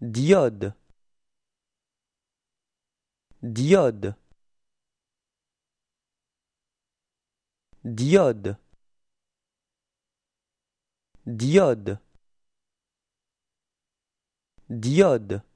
Diode Diode Diode Diode Diode